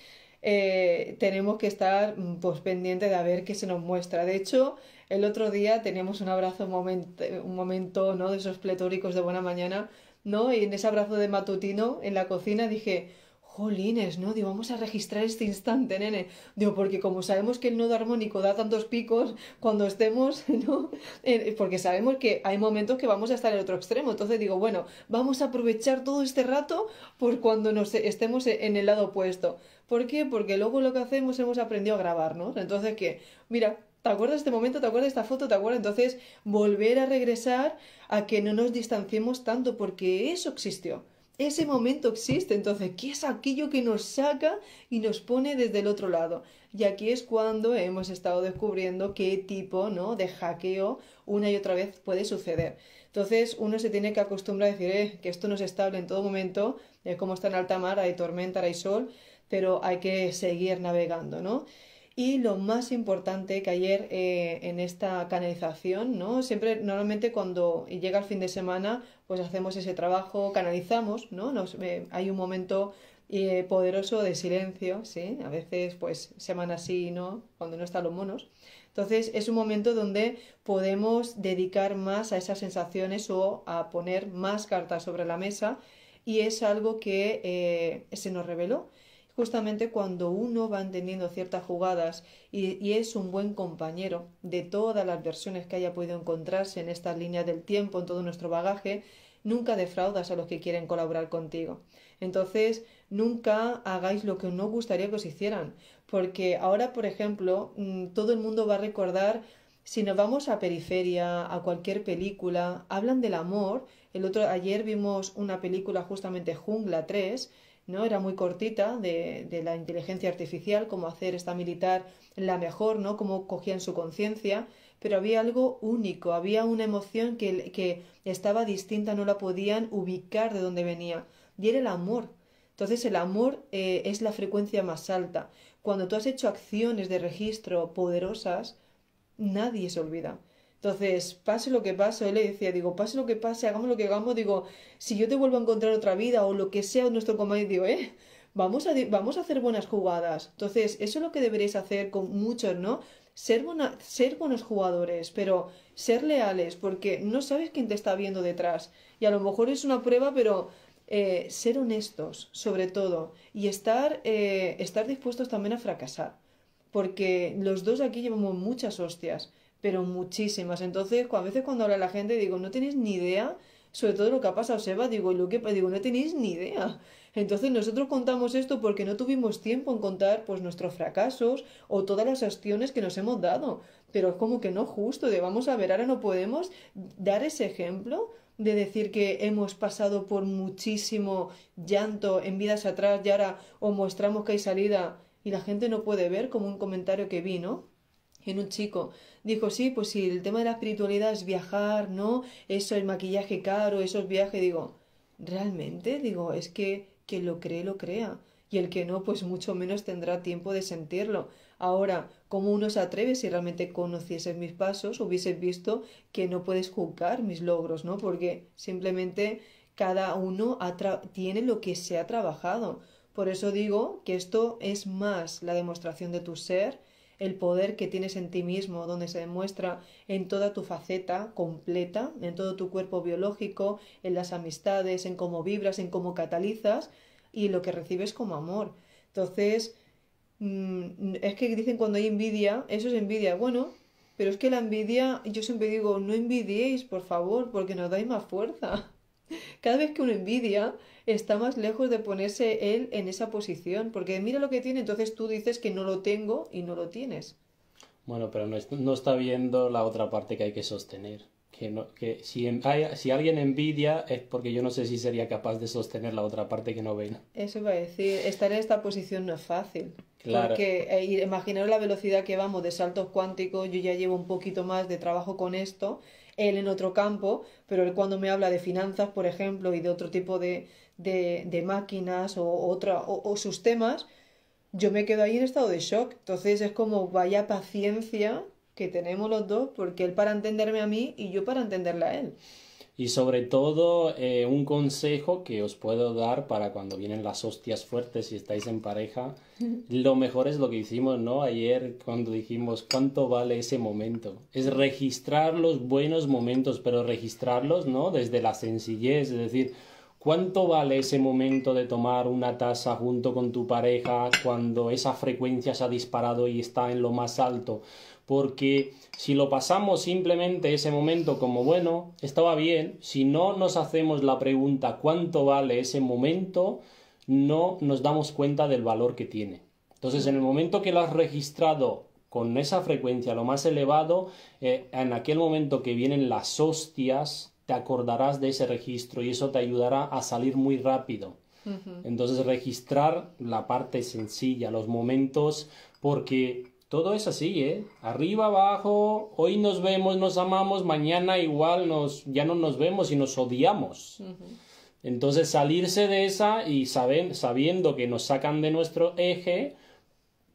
Speaker 2: Eh, tenemos que estar pues pendiente de ver qué se nos muestra. De hecho, el otro día teníamos un abrazo, un momento, un momento ¿no? de esos pletóricos de buena mañana, ¿no? Y en ese abrazo de matutino en la cocina dije, jolines, ¿no? Digo, vamos a registrar este instante, nene. Digo, porque como sabemos que el nodo armónico da tantos picos cuando estemos, ¿no? porque sabemos que hay momentos que vamos a estar en el otro extremo. Entonces digo, bueno, vamos a aprovechar todo este rato por cuando nos estemos en el lado opuesto. ¿Por qué? Porque luego lo que hacemos hemos aprendido a grabar, ¿no? Entonces que, mira, ¿Te acuerdas de este momento? ¿Te acuerdas de esta foto? ¿Te acuerdas? Entonces, volver a regresar a que no nos distanciemos tanto porque eso existió. Ese momento existe. Entonces, ¿qué es aquello que nos saca y nos pone desde el otro lado? Y aquí es cuando hemos estado descubriendo qué tipo ¿no? de hackeo una y otra vez puede suceder. Entonces, uno se tiene que acostumbrar a decir eh, que esto no es estable en todo momento, como está en alta mar, hay tormenta, hay sol, pero hay que seguir navegando, ¿no? Y lo más importante que ayer eh, en esta canalización, ¿no? Siempre, normalmente cuando llega el fin de semana, pues hacemos ese trabajo, canalizamos, ¿no? Nos, eh, hay un momento eh, poderoso de silencio, ¿sí? A veces, pues, semana así y no, cuando no están los monos. Entonces, es un momento donde podemos dedicar más a esas sensaciones o a poner más cartas sobre la mesa y es algo que se nos reveló justamente cuando uno va entendiendo ciertas jugadas y, es un buen compañero de todas las versiones que haya podido encontrarse en esta línea del tiempo, en todo nuestro bagaje, nunca defraudas a los que quieren colaborar contigo. Entonces, nunca hagáis lo que no gustaría que os hicieran, porque ahora, por ejemplo, mm, todo el mundo va a recordar si nos vamos a periferia, a cualquier película, hablan del amor. El otro ayer vimos una película justamente Jungla 3 ¿no? Era muy cortita de, la inteligencia artificial, cómo hacer esta militar la mejor, ¿no? Cómo cogían su conciencia, pero había algo único, había una emoción que, estaba distinta, no la podían ubicar de dónde venía, y era el amor. Entonces el amor eh, es la frecuencia más alta. Cuando tú has hecho acciones de registro poderosas, nadie se olvida. Entonces, pase lo que pase, él le decía, digo, pase lo que pase, hagamos lo que hagamos, digo, si yo te vuelvo a encontrar otra vida o lo que sea nuestro compañero, digo, eh, vamos a, vamos a hacer buenas jugadas. Entonces, eso es lo que deberéis hacer con muchos, ¿no? Ser, ser buenos jugadores, pero ser leales, porque no sabes quién te está viendo detrás. Y a lo mejor es una prueba, pero eh, ser honestos, sobre todo, y estar, eh, estar dispuestos también a fracasar. Porque los dos aquí llevamos muchas hostias pero muchísimas. Entonces, a veces cuando habla la gente, digo, no tenéis ni idea, sobre todo lo que ha pasado Seba, digo, lo que digo, no tenéis ni idea. Entonces nosotros contamos esto porque no tuvimos tiempo en contar pues nuestros fracasos o todas las acciones que nos hemos dado. Pero es como que no justo, de vamos a ver, ahora no podemos dar ese ejemplo de decir que hemos pasado por muchísimo llanto en vidas atrás y ahora o mostramos que hay salida y la gente no puede ver como un comentario que vi, ¿no? En un chico dijo, sí, pues si el tema de la espiritualidad es viajar, ¿no? Eso, el maquillaje caro, esos viajes, digo, realmente, digo, es que quien lo cree, lo crea. Y el que no, pues mucho menos tendrá tiempo de sentirlo. Ahora, ¿cómo uno se atreve si realmente conociese mis pasos, hubieses visto que no puedes juzgar mis logros, ¿no? Porque simplemente cada uno tiene lo que se ha trabajado. Por eso digo que esto es más la demostración de tu ser el poder que tienes en ti mismo, donde se demuestra en toda tu faceta completa, en todo tu cuerpo biológico, en las amistades, en cómo vibras, en cómo catalizas y lo que recibes como amor. Entonces, mm, es que dicen cuando hay envidia, eso es envidia, bueno, pero es que la envidia, yo siempre digo, no envidiéis, por favor, porque nos dais más fuerza. Cada vez que uno envidia, está más lejos de ponerse él en esa posición, porque mira lo que tiene, entonces tú dices que no lo tengo y no lo tienes.
Speaker 1: Bueno, pero no, está viendo la otra parte que hay que sostener. Que, que si, si alguien envidia es porque yo no sé si sería capaz de sostener la otra parte que no ve.
Speaker 2: Eso va a decir, estar en esta posición no es fácil. Claro. Porque eh, la velocidad que vamos de saltos cuánticos, yo ya llevo un poquito más de trabajo con esto, él en otro campo, pero él cuando me habla de finanzas, por ejemplo, y de otro tipo de, de, máquinas o, otra, o, sus temas, yo me quedo ahí en estado de shock. Entonces es como vaya paciencia que tenemos los dos, porque él para entenderme a mí y yo para entenderla a él.
Speaker 1: Y sobre todo, eh, un consejo que os puedo dar para cuando vienen las hostias fuertes y estáis en pareja, lo mejor es lo que hicimos, ¿no? Ayer cuando dijimos cuánto vale ese momento. Es registrar los buenos momentos, pero registrarlos, ¿no? Desde la sencillez, es decir, ¿Cuánto vale ese momento de tomar una taza junto con tu pareja cuando esa frecuencia se ha disparado y está en lo más alto? porque si lo pasamos simplemente ese momento como bueno, estaba bien, si no nos hacemos la pregunta cuánto vale ese momento, no nos damos cuenta del valor que tiene. Entonces, en el momento que lo has registrado con esa frecuencia, lo más elevado, eh, en aquel momento que vienen las hostias, te acordarás de ese registro y eso te ayudará a salir muy rápido. Entonces, registrar la parte sencilla, los momentos, porque todo es así, ¿eh? Arriba, abajo, hoy nos vemos, nos amamos, mañana igual nos, ya no nos vemos y nos odiamos. Entonces salirse de esa y saben, sabiendo que nos sacan de nuestro eje,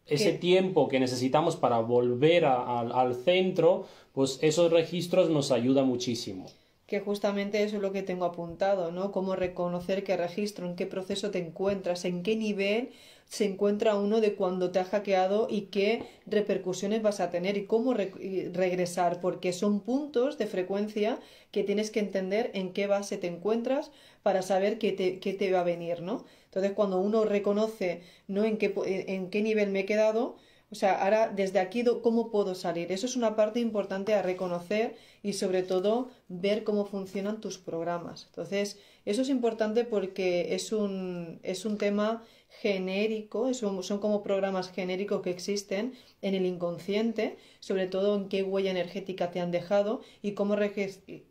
Speaker 1: ese tiempo que necesitamos para volver al centro, pues esos registros nos ayudan muchísimo.
Speaker 2: Que justamente eso es lo que tengo apuntado, ¿no? Cómo reconocer qué registro, en qué proceso te encuentras, en qué nivel se encuentra uno de cuando te ha hackeado y qué repercusiones vas a tener y cómo regresar, porque son puntos de frecuencia que tienes que entender en qué base te encuentras para saber qué te, qué te va a venir, ¿no? Entonces, cuando uno reconoce ¿no? en, qué, en qué nivel me he quedado, o sea, ahora desde aquí, ¿cómo puedo salir? Eso es una parte importante a reconocer y sobre todo ver cómo funcionan tus programas. Entonces, eso es importante porque es un, es un tema genérico, son como programas genéricos que existen en el inconsciente, sobre todo en qué huella energética te han dejado y cómo,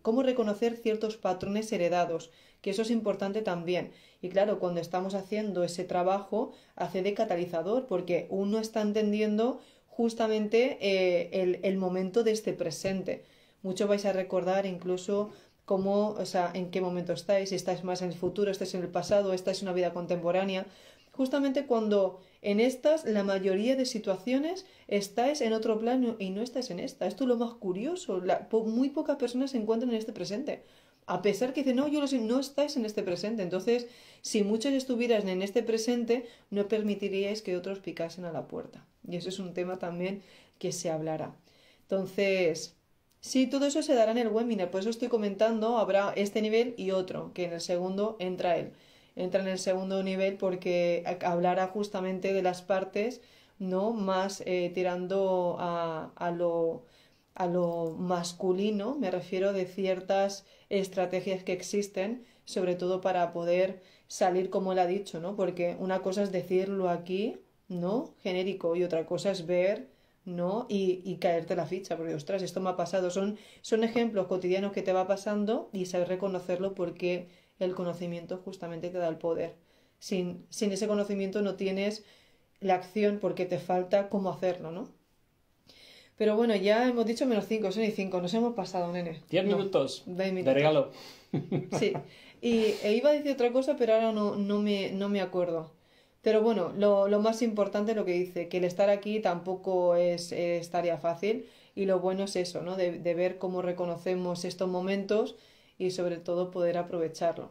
Speaker 2: cómo reconocer ciertos patrones heredados, que eso es importante también. Y claro, cuando estamos haciendo ese trabajo, hace de catalizador, porque uno está entendiendo justamente eh, el, momento de este presente. Mucho vais a recordar incluso cómo, o sea, en qué momento estáis, si estáis más en el futuro, estáis en el pasado, estáis en una vida contemporánea. Justamente cuando en estas, la mayoría de situaciones, estáis en otro plano y no estáis en esta. Esto es lo más curioso. muy pocas personas se encuentran en este presente a pesar que dice, no, yo lo sé, no estáis en este presente. Entonces, si muchos estuvieran en este presente, no permitiríais que otros picasen a la puerta. Y eso es un tema también que se hablará. Entonces, sí, todo eso se dará en el webinar. Por eso estoy comentando, habrá este nivel y otro, que en el segundo entra él. Entra en el segundo nivel porque hablará justamente de las partes, ¿no? Más eh, tirando a, a lo a lo masculino, me refiero de ciertas estrategias que existen, sobre todo para poder salir como él ha dicho, ¿no? Porque una cosa es decirlo aquí, ¿no? Genérico, y otra cosa es ver, ¿no? Y, caerte la ficha, porque ostras, esto me ha pasado. Son, son ejemplos cotidianos que te va pasando y saber reconocerlo porque el conocimiento justamente te da el poder. Sin, sin ese conocimiento no tienes la acción porque te falta cómo hacerlo, ¿no? Pero bueno, ya hemos dicho menos 5, son y 5, nos hemos pasado, nene. 10 minutos. De regalo. Sí. Y e iba a decir otra cosa, pero ahora no, no, me, no me acuerdo. Pero bueno, lo, más importante es lo que dice, que el estar aquí tampoco es, es tarea fácil y lo bueno es eso, ¿no? De, de, ver cómo reconocemos estos momentos y sobre todo poder aprovecharlo.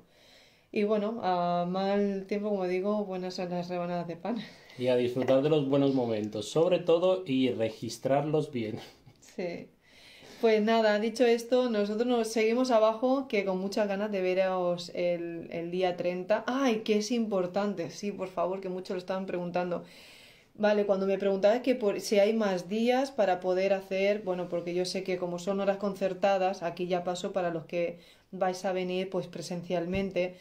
Speaker 2: Y bueno, a mal tiempo, como digo, buenas son las rebanadas de pan.
Speaker 1: Y a disfrutar de los buenos momentos, sobre todo, y registrarlos bien.
Speaker 2: Sí. Pues nada, dicho esto, nosotros nos seguimos abajo, que con muchas ganas de veros el, el día 30. ¡Ay, qué es importante! Sí, por favor, que muchos lo estaban preguntando. Vale, cuando me preguntáis que si hay más días para poder hacer, bueno, porque yo sé que como son horas concertadas, aquí ya paso para los que vais a venir pues presencialmente,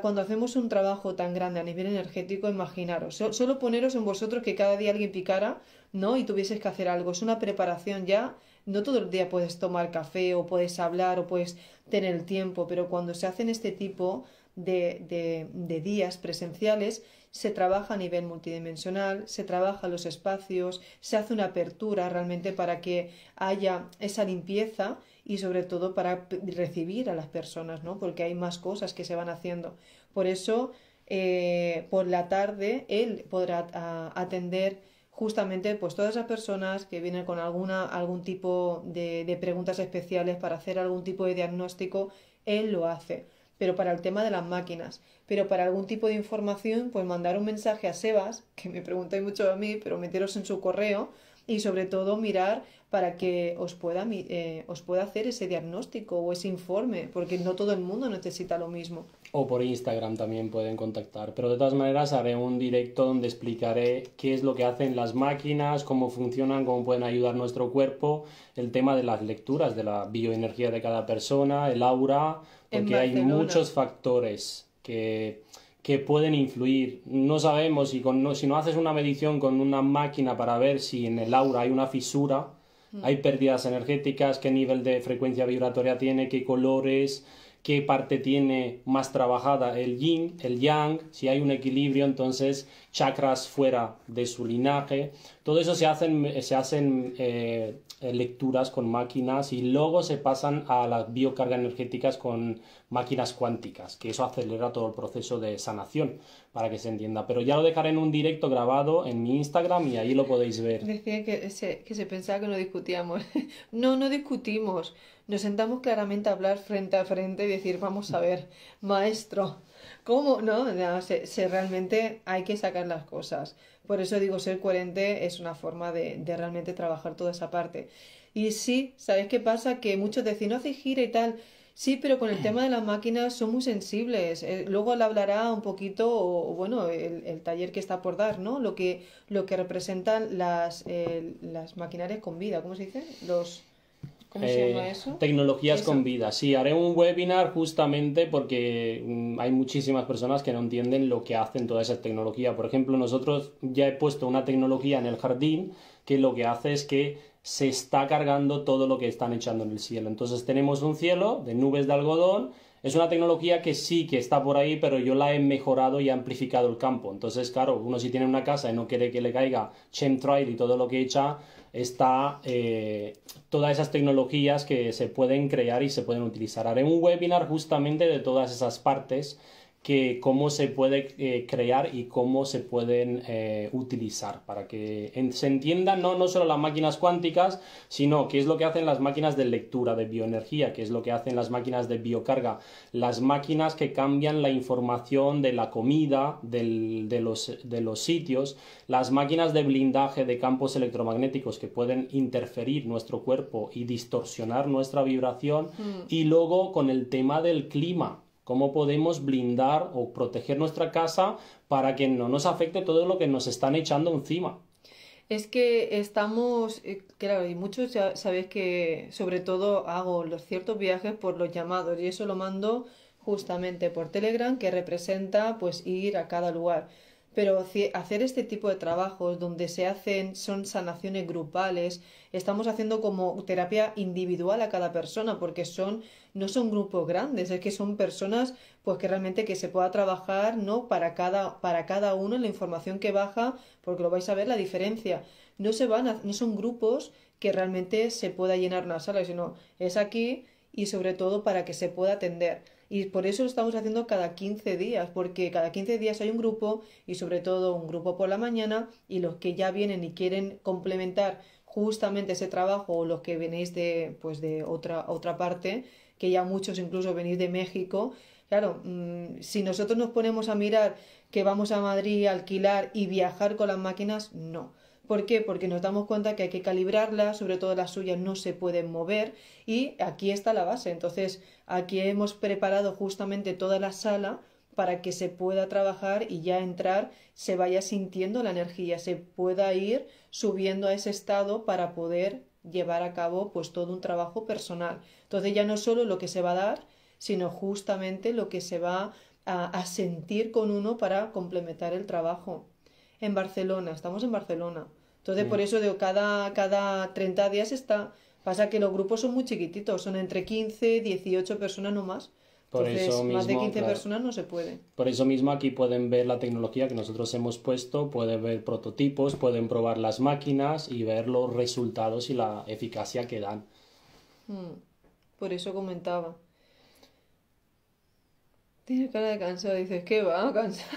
Speaker 2: cuando hacemos un trabajo tan grande a nivel energético, imaginaros, solo poneros en vosotros que cada día alguien picara, ¿no? Y tuvieses que hacer algo, es una preparación ya, no todo el día puedes tomar café o puedes hablar o puedes tener el tiempo, pero cuando se hacen este tipo de, de días presenciales, se trabaja a nivel multidimensional, se trabaja los espacios, se hace una apertura realmente para que haya esa limpieza y sobre todo para recibir a las personas, ¿no? Porque hay más cosas que se van haciendo. Por eso, eh, por la tarde, él podrá atender justamente pues todas esas personas que vienen con alguna, algún tipo de, de preguntas especiales para hacer algún tipo de diagnóstico, él lo hace. Pero para el tema de las máquinas, pero para algún tipo de información, pues mandar un mensaje a Sebas, que me preguntáis mucho a mí, pero meteros en su correo, y sobre todo mirar para que eh, os pueda, hacer ese diagnóstico o ese informe, porque no todo el mundo necesita lo mismo.
Speaker 1: O por Instagram también pueden contactar, pero de todas maneras haré un directo donde explicaré qué es lo que hacen las máquinas, cómo funcionan, cómo pueden ayudar nuestro cuerpo, el tema de las lecturas, de la bioenergía de cada persona, el aura, porque hay muchos factores que que pueden influir. No sabemos si, con, no, si no haces una medición con una máquina para ver si en el aura hay una fisura, mm. hay pérdidas energéticas, qué nivel de frecuencia vibratoria tiene, qué colores, qué parte tiene más trabajada el yin, el yang, si hay un equilibrio, entonces chakras fuera de su linaje. Todo eso se hacen, se hacen eh, eh, lecturas con máquinas y luego se pasan a las biocargas energéticas con máquinas cuánticas, que eso acelera todo el proceso de sanación, para que se entienda. Pero ya lo dejaré en un directo grabado en mi Instagram y ahí lo podéis ver.
Speaker 2: Decía que se, que se pensaba que no discutíamos. No, no discutimos. Nos sentamos claramente a hablar frente a frente y decir, vamos a ver, maestro, ¿Cómo? No, no realmente hay que sacar las cosas. Por eso digo, ser coherente es una forma de, de realmente trabajar toda esa parte. Y sí, sabes qué pasa? Que muchos decimos, no hace gira y tal. Sí, pero con el tema de las máquinas son muy sensibles. Eh, luego le hablará un poquito, o, bueno, el, taller que está por dar, ¿no? Lo que, lo que representan las, las maquinarias con vida, ¿cómo se dice? Los... ¿Cómo eso?
Speaker 1: Tecnologías con vida. Sí, haré un webinar justamente porque mm, hay muchísimas personas que no entienden lo que hacen toda esa tecnología. Por ejemplo, nosotros ya he puesto una tecnología en el jardín que lo que hace es que se está cargando todo lo que están echando en el cielo. Entonces tenemos un cielo de nubes de algodón es una tecnología que sí que está por ahí, pero yo la he mejorado y amplificado el campo. Entonces, claro, uno si tiene una casa y no quiere que le caiga chemtrail y todo lo que echa, está eh, todas esas tecnologías que se pueden crear y se pueden utilizar. Haré un webinar justamente de todas esas partes que cómo se puede eh, crear y cómo se pueden eh, utilizar para que se entiendan no, solo las máquinas cuánticas, sino qué es lo que hacen las máquinas de lectura de bioenergía, qué es lo que hacen las máquinas de biocarga, las máquinas que cambian la información de la comida, de, los, sitios, las máquinas de blindaje de campos electromagnéticos que pueden interferir nuestro cuerpo y distorsionar nuestra vibración, mm. y luego con el tema del clima ¿Cómo podemos blindar o proteger nuestra casa para que no nos afecte todo lo que nos están echando encima?
Speaker 2: Es que estamos, eh, claro, y muchos ya sabéis que sobre todo hago los ciertos viajes por los llamados y eso lo mando justamente por Telegram que representa pues ir a cada lugar. Pero hacer este tipo de trabajos donde se hacen, son sanaciones grupales, estamos haciendo como terapia individual a cada persona, porque son, no son grupos grandes, es que son personas pues que realmente que se pueda trabajar, ¿no? Para cada, para cada uno la información que baja, porque lo vais a ver la diferencia. No se van no son grupos que realmente se pueda llenar una sala, sino es aquí y sobre todo para que se pueda atender y por eso lo estamos haciendo cada 15 días, porque cada 15 días hay un grupo y sobre todo un grupo por la mañana y los que ya vienen y quieren complementar justamente ese trabajo o los que venís de pues de otra otra parte, que ya muchos incluso venís de México, Claro, mm, si nosotros nos ponemos a mirar que vamos a Madrid a alquilar y viajar con las máquinas, no. ¿Por qué? Porque nos damos cuenta que hay que calibrarla, sobre todo las suyas no se pueden mover y aquí está la base. Entonces, aquí hemos preparado justamente toda la sala para que se pueda trabajar y ya entrar se vaya sintiendo la energía, se pueda ir subiendo a ese estado para poder llevar a cabo pues todo un trabajo personal. Entonces ya no solo lo que se va a dar, sino justamente lo que se va a, a sentir con uno para complementar el trabajo. En Barcelona, estamos en Barcelona. Entonces, por mm. eso digo, cada, cada 30 días está... Pasa que los grupos son muy chiquititos, son entre 15, 18 personas no más. Por eso mismo, más de 15 personas no se puede.
Speaker 1: Por eso mismo aquí pueden ver la tecnología que nosotros hemos puesto, pueden ver prototipos, pueden probar las máquinas y ver los resultados y la eficacia que dan.
Speaker 2: Mm, por eso comentaba. Tiene cara de cansado, dices, ¿qué va? a cansar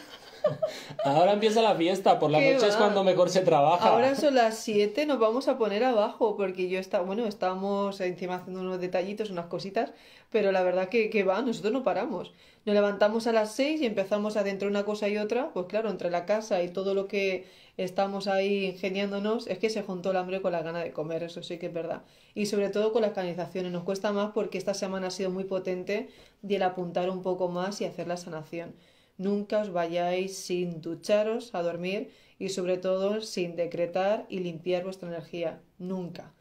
Speaker 1: Ahora empieza la fiesta, por la noche es cuando mejor se trabaja. Ahora
Speaker 2: son las 7, nos vamos a poner abajo, porque yo está, bueno, estamos encima haciendo unos detallitos, unas cositas, pero la verdad que, que va, nosotros no paramos. Nos levantamos a las 6 y empezamos adentro una cosa y otra, pues claro, entre la casa y todo lo que estamos ahí ingeniándonos, es que se juntó el hambre con la gana de comer, eso sí que es verdad. Y sobre todo con las canalizaciones, nos cuesta más porque esta semana ha sido muy potente de el apuntar un poco más y hacer la sanación. Nunca os vayáis sin ducharos a dormir y sobre todo sin decretar y limpiar vuestra energía. Nunca.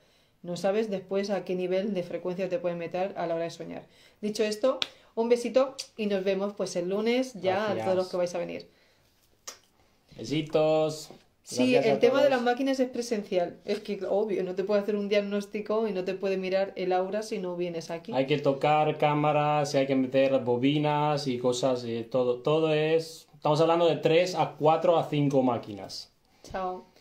Speaker 2: No sabes después a qué nivel de frecuencia te pueden meter a la hora de soñar. Dicho esto, un besito y nos vemos pues el lunes ya a todos los que vais a venir.
Speaker 1: Besitos. Sí, el tema de las
Speaker 2: máquinas es presencial. Es que, obvio, no te puede hacer un diagnóstico y no te puede mirar el aura si no vienes aquí. Hay
Speaker 1: que tocar cámaras, hay que meter bobinas y cosas, eh, todo, todo es... Estamos hablando de 3 a 4 a 5 máquinas.
Speaker 2: Chao.